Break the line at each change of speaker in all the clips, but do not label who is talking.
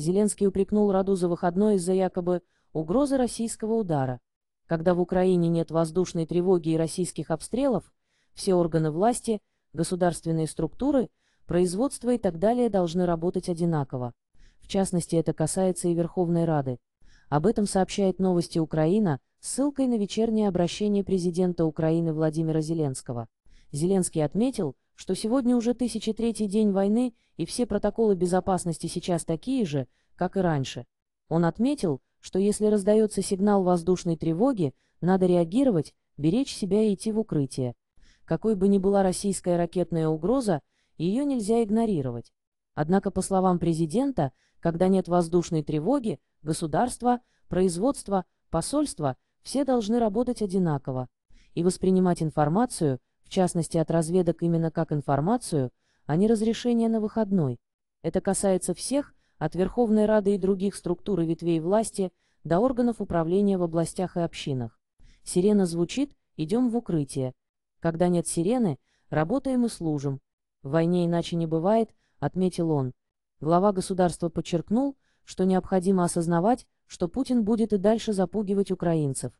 Зеленский упрекнул Раду за выходной из-за якобы угрозы российского удара. Когда в Украине нет воздушной тревоги и российских обстрелов, все органы власти, государственные структуры, производство и так далее должны работать одинаково. В частности, это касается и Верховной Рады. Об этом сообщает новости Украина с ссылкой на вечернее обращение президента Украины Владимира Зеленского. Зеленский отметил, что сегодня уже тысячи день войны, и все протоколы безопасности сейчас такие же, как и раньше. Он отметил, что если раздается сигнал воздушной тревоги, надо реагировать, беречь себя и идти в укрытие. Какой бы ни была российская ракетная угроза, ее нельзя игнорировать. Однако, по словам президента, когда нет воздушной тревоги, государство, производство, посольство, все должны работать одинаково и воспринимать информацию – в частности от разведок именно как информацию, а не разрешение на выходной. Это касается всех, от Верховной Рады и других структур и ветвей власти до органов управления в областях и общинах. Сирена звучит, идем в укрытие. Когда нет сирены, работаем и служим. В войне иначе не бывает, отметил он. Глава государства подчеркнул, что необходимо осознавать, что Путин будет и дальше запугивать украинцев.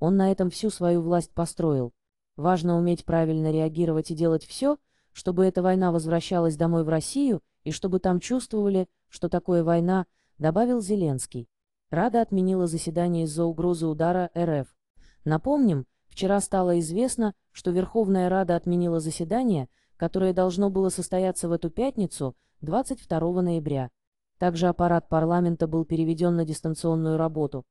Он на этом всю свою власть построил. Важно уметь правильно реагировать и делать все, чтобы эта война возвращалась домой в Россию и чтобы там чувствовали, что такое война, добавил Зеленский. Рада отменила заседание из-за угрозы удара РФ. Напомним, вчера стало известно, что Верховная Рада отменила заседание, которое должно было состояться в эту пятницу, 22 ноября. Также аппарат парламента был переведен на дистанционную работу.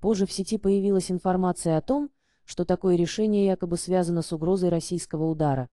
Позже в сети появилась информация о том, что такое решение якобы связано с угрозой российского удара.